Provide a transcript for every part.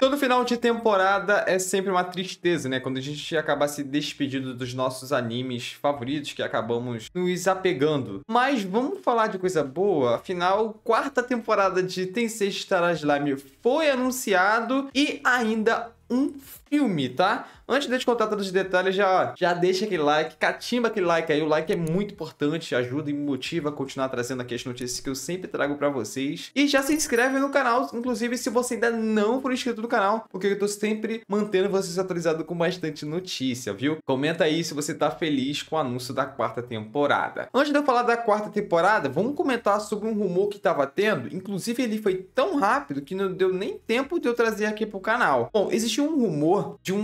Todo final de temporada é sempre uma tristeza, né? Quando a gente acaba se despedindo dos nossos animes favoritos que acabamos nos apegando. Mas vamos falar de coisa boa. Afinal, quarta temporada de Tensei Star Slime foi anunciado e ainda um filme, tá? Antes de te contar todos os detalhes, já, já deixa aquele like, catimba aquele like aí. O like é muito importante, ajuda e me motiva a continuar trazendo aqui as notícias que eu sempre trago para vocês. E já se inscreve no canal, inclusive se você ainda não for inscrito no canal, porque eu tô sempre mantendo vocês atualizados com bastante notícia, viu? Comenta aí se você tá feliz com o anúncio da quarta temporada. Antes de eu falar da quarta temporada, vamos comentar sobre um rumor que tava tendo. Inclusive, ele foi tão rápido que não deu nem tempo de eu trazer aqui pro canal. Bom, existia um rumor de um,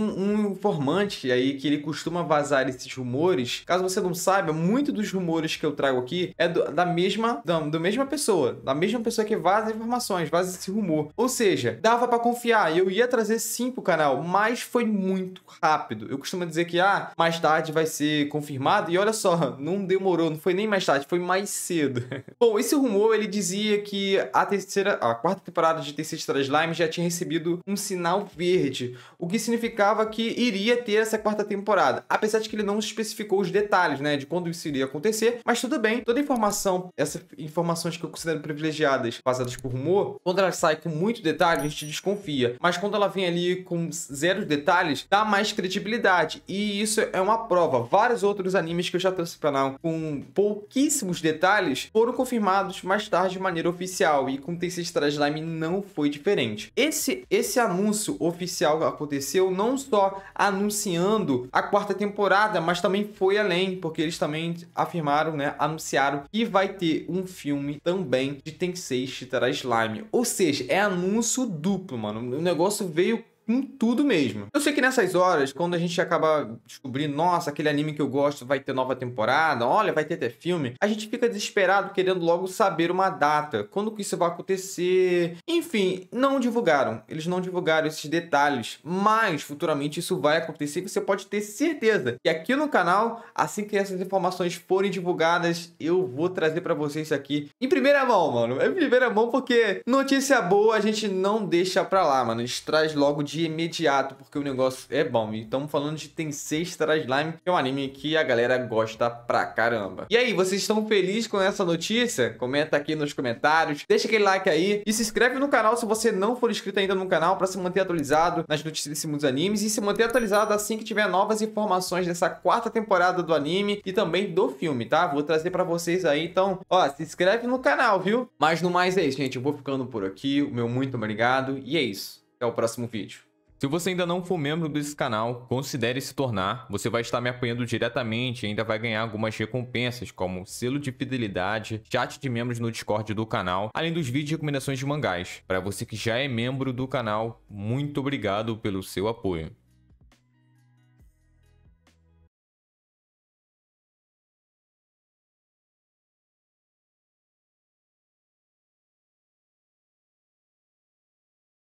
um informante aí que ele costuma vazar esses rumores. Caso você não saiba, muito dos rumores que eu trago aqui é do, da mesma da, da mesma pessoa, da mesma pessoa que vaza informações, vaza esse rumor. Ou seja, dava para confiar eu ia trazer sim pro canal, mas foi muito rápido. Eu costumo dizer que ah, mais tarde vai ser confirmado e olha só, não demorou, não foi nem mais tarde, foi mais cedo. Bom, esse rumor ele dizia que a terceira, a quarta temporada de Terceira Slime já tinha recebido um sinal verde, o que significava que iria ter essa quarta temporada. Apesar de que ele não especificou os detalhes, né, de quando isso iria acontecer, mas tudo bem, toda informação, essas informações que eu considero privilegiadas, passadas por rumor, quando ela sai com muito detalhe, a gente desconfia, mas quando ela vem ali com zero detalhes, dá mais credibilidade, e isso é uma prova. Vários outros animes que eu já trouxe para canal com pouquíssimos detalhes foram confirmados mais tarde de maneira oficial, e com Tensei Slime não foi diferente. Esse, esse anúncio oficial aconteceu não só anunciando a quarta temporada, mas também foi além, porque eles também afirmaram, né, anunciaram que vai ter um filme também de Tensei Shitara Slime. Ou seja, é anúncio duplo, mano. O negócio veio em tudo mesmo. Eu sei que nessas horas, quando a gente acaba descobrindo, nossa, aquele anime que eu gosto vai ter nova temporada, olha, vai ter até filme, a gente fica desesperado querendo logo saber uma data, quando que isso vai acontecer. Enfim, não divulgaram. Eles não divulgaram esses detalhes, mas futuramente isso vai acontecer e você pode ter certeza. E aqui no canal, assim que essas informações forem divulgadas, eu vou trazer para vocês aqui em primeira mão, mano. É primeira mão porque notícia boa a gente não deixa pra lá, mano. A gente traz logo de de imediato, porque o negócio é bom. E estamos falando de Tensei Star Slime, que é um anime que a galera gosta pra caramba. E aí, vocês estão felizes com essa notícia? Comenta aqui nos comentários, deixa aquele like aí e se inscreve no canal se você não for inscrito ainda no canal para se manter atualizado nas notícias desse mundo dos animes e se manter atualizado assim que tiver novas informações dessa quarta temporada do anime e também do filme, tá? Vou trazer para vocês aí, então, ó, se inscreve no canal, viu? Mas no mais é isso, gente. Eu vou ficando por aqui. O meu muito obrigado e é isso. Até o próximo vídeo. Se você ainda não for membro desse canal, considere se tornar. Você vai estar me apoiando diretamente e ainda vai ganhar algumas recompensas, como selo de fidelidade, chat de membros no Discord do canal, além dos vídeos de recomendações de mangás. Para você que já é membro do canal, muito obrigado pelo seu apoio.